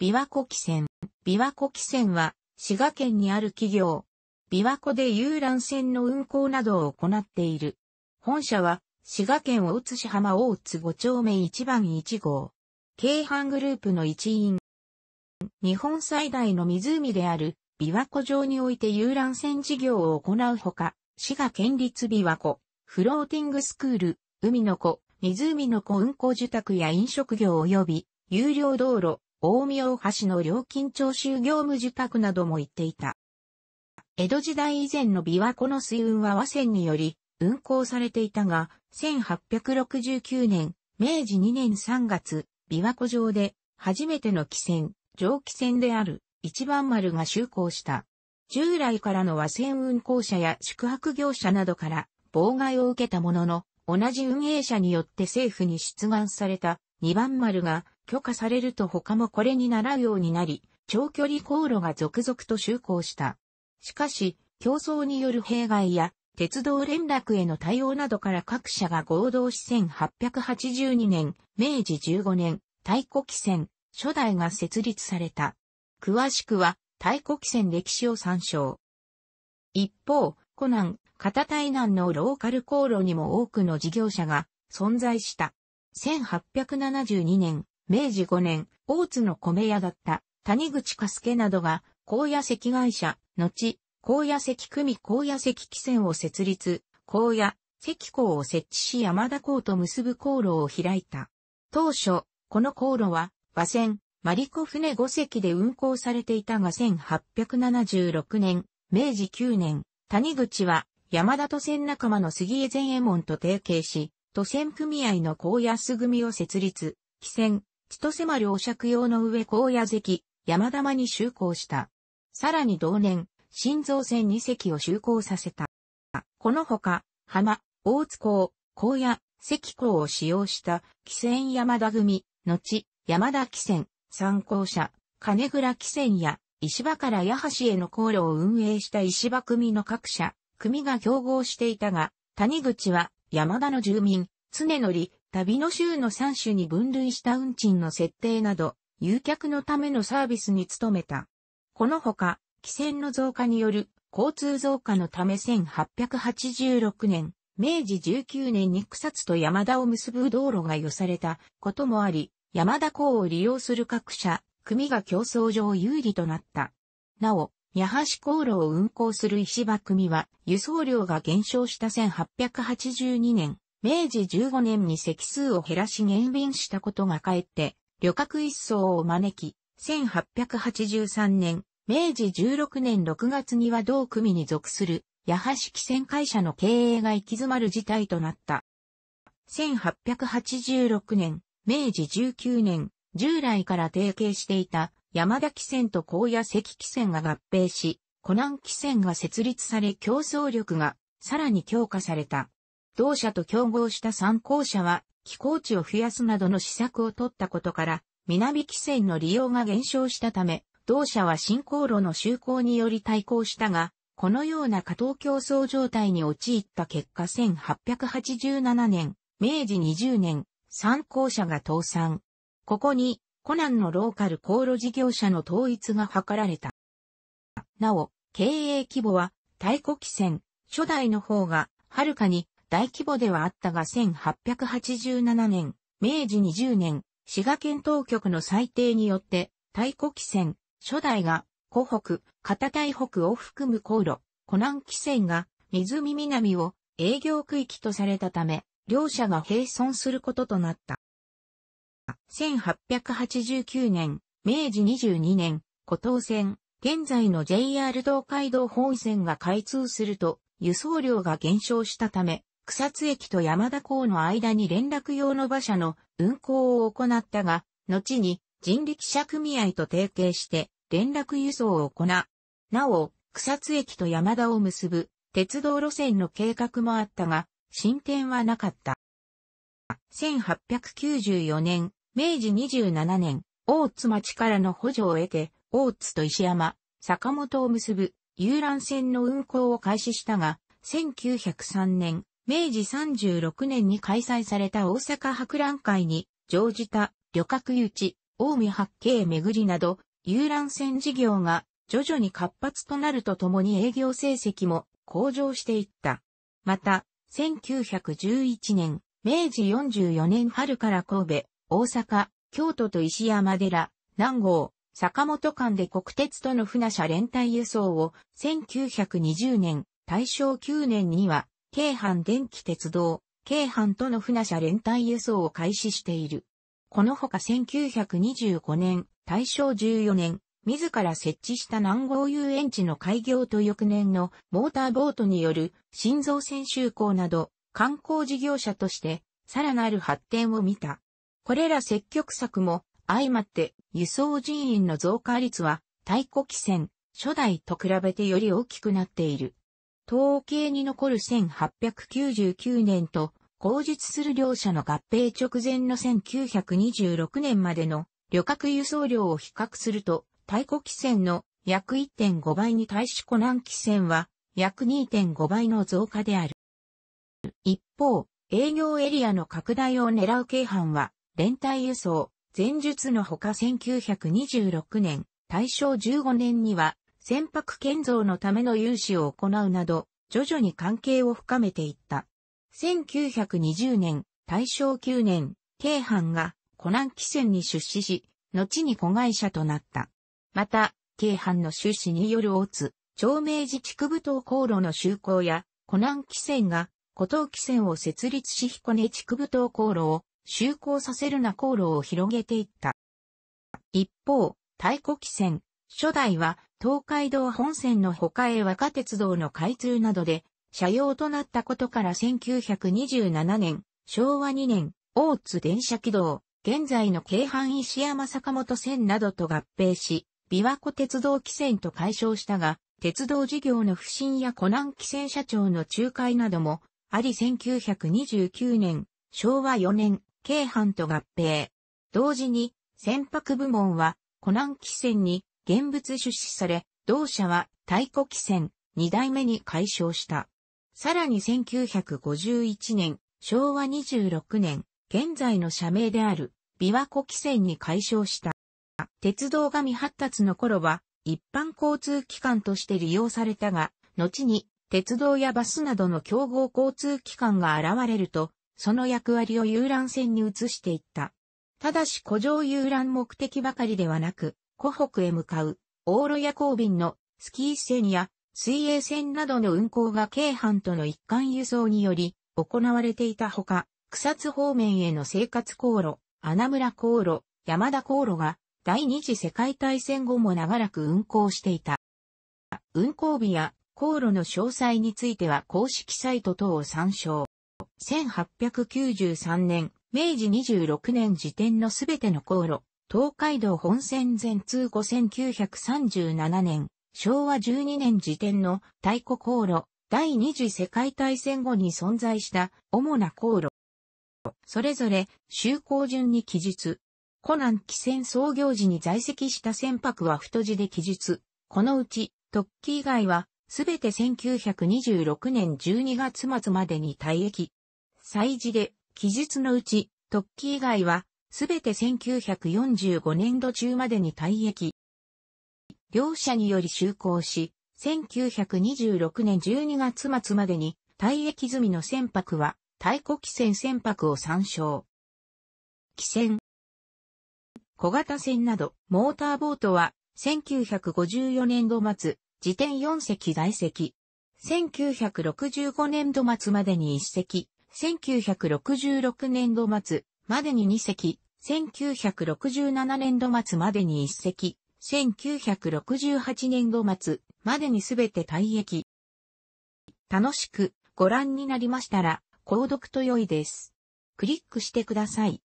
琵琶湖汽船。琵琶湖汽船は、滋賀県にある企業。琵琶湖で遊覧船の運航などを行っている。本社は、滋賀県大津市浜大津五丁目一番一号。京阪グループの一員。日本最大の湖である、琵琶湖上において遊覧船事業を行うほか、滋賀県立琵琶湖、フローティングスクール、海の湖、湖の湖運航受託や飲食業及び、有料道路、大宮大橋の料金徴収業務受託なども行っていた。江戸時代以前の琵琶湖の水運は和船により運行されていたが、1869年、明治2年3月、琵琶湖上で初めての汽船、蒸気船である一番丸が就航した。従来からの和船運行者や宿泊業者などから妨害を受けたものの、同じ運営者によって政府に出願された2番丸が許可されると他もこれに習うようになり、長距離航路が続々と就航した。しかし、競争による弊害や鉄道連絡への対応などから各社が合同し1882年、明治15年、太古汽船、初代が設立された。詳しくは、太古汽船歴史を参照。一方、湖南、片台南のローカル航路にも多くの事業者が存在した。1872年、明治5年、大津の米屋だった谷口かすけなどが、高野石会社、後、高野石組高野石汽船を設立、高野、石港を設置し山田港と結ぶ航路を開いた。当初、この航路は、和船、マリコ船5隻で運航されていたが1876年、明治9年、谷口は山田と船仲間の杉江前衛門と提携し、都船組合の高野安組を設立、汽船、千歳丸お借用の上高野関、山玉に就航した。さらに同年、新造船2隻を就航させた。このほか、浜、大津港、高野、関港を使用した汽船山田組、後、山田汽船、参考者、金倉汽船や石場から八橋への航路を運営した石場組の各社、組が競合していたが、谷口は山田の住民、常乗り、旅の州の3種に分類した運賃の設定など、誘客のためのサービスに努めた。このほか、汽船の増加による交通増加のため1886年、明治19年に草津と山田を結ぶ道路が寄されたこともあり、山田港を利用する各社、組が競争上有利となった。なお、八橋航路を運行する石場組は、輸送量が減少した1882年、明治15年に席数を減らし減便したことがかえって、旅客一層を招き、1883年、明治16年6月には同組に属する、八橋汽船会社の経営が行き詰まる事態となった。1886年、明治19年、従来から提携していた山田汽船と高野関汽船が合併し、湖南汽船が設立され競争力がさらに強化された。同社と競合した参考者は、寄港地を増やすなどの施策を取ったことから、南汽船の利用が減少したため、同社は新航路の就航により対抗したが、このような過等競争状態に陥った結果1887年、明治20年、参考者が倒産。ここにコナンのローカル航路事業者の統一が図られた。なお、経営規模は、太古汽船、初代の方が、はるかに大規模ではあったが1887年、明治20年、滋賀県当局の裁定によって、太古汽船、初代が、湖北、片台北を含む航路、湖南汽船が、湖南を営業区域とされたため、両者が並存することとなった。1889年、明治22年、古東線、現在の JR 東海道本線が開通すると、輸送量が減少したため、草津駅と山田港の間に連絡用の馬車の運行を行ったが、後に人力車組合と提携して連絡輸送を行なお、草津駅と山田を結ぶ鉄道路線の計画もあったが、進展はなかった。1894年、明治27年、大津町からの補助を得て、大津と石山、坂本を結ぶ遊覧船の運行を開始したが、1903年、明治36年に開催された大阪博覧会に乗じた旅客誘致、大見八景巡りなど、遊覧船事業が徐々に活発となるとともに営業成績も向上していった。また、1911年、明治44年春から神戸、大阪、京都と石山寺、南郷、坂本間で国鉄との船車連帯輸送を1920年、大正9年には、京阪電気鉄道、京阪との船車連帯輸送を開始している。このほか1925年、大正14年、自ら設置した南郷遊園地の開業と翌年のモーターボートによる新造船就航など観光事業者としてさらなる発展を見た。これら積極策も相まって輸送人員の増加率は太古期戦、初代と比べてより大きくなっている。統計に残る1899年と、後述する両者の合併直前の1926年までの旅客輸送量を比較すると、太古汽船の約1.5倍に対し湖南汽船は約2.5倍の増加である。一方、営業エリアの拡大を狙う京阪は連帯輸送、前述のほか1926年、大正15年には、船舶建造のための融資を行うなど、徐々に関係を深めていった。1920年、大正9年、京阪が湖南汽船に出資し、後に子会社となった。また、京阪の出資による大津、長明寺地区部島航路の就航や、湖南汽船が、古東汽船を設立し彦根地区部島航路を就航させるな航路を広げていった。一方、太古汽船、初代は東海道本線の他へ若鉄道の開通などで車用となったことから1927年、昭和2年、大津電車軌道、現在の京阪石山坂本線などと合併し、琵琶湖鉄道汽船と解消したが、鉄道事業の不振や湖南汽船社長の仲介なども、あり1929年、昭和4年、京阪と合併。同時に、船舶部門は、湖南汽船に現物出資され、同社は太古汽船二代目に解消した。さらに1951年、昭和26年、現在の社名である、琵琶湖汽船に解消した。鉄道が未発達の頃は、一般交通機関として利用されたが、後に、鉄道やバスなどの競合交通機関が現れると、その役割を遊覧船に移していった。ただし古城遊覧目的ばかりではなく、湖北へ向かう、往路や交便のスキー船や水泳船などの運行が京阪との一貫輸送により行われていたほか、草津方面への生活航路、穴村航路、山田航路が第二次世界大戦後も長らく運行していた。運行日や航路の詳細については公式サイト等を参照。1893年、明治26年時点のすべての航路、東海道本線全通5937年、昭和12年時点の太古航路、第二次世界大戦後に存在した主な航路。それぞれ、就航順に記述。湖南汽船創業時に在籍した船舶は太字で記述。このうち、突起以外は、すべて1926年12月末までに退役。祭事で、記述のうち、突起以外は、すべて1945年度中までに退役。両者により就航し、1926年12月末までに退役済みの船舶は、太古汽船船舶を参照。汽船。小型船など、モーターボートは、1954年度末、時点4隻在籍。1965年度末までに1隻、1966年度末までに2隻、1967年度末までに1隻、1968年度末までにすべて退役。楽しくご覧になりましたら、購読と良いです。クリックしてください。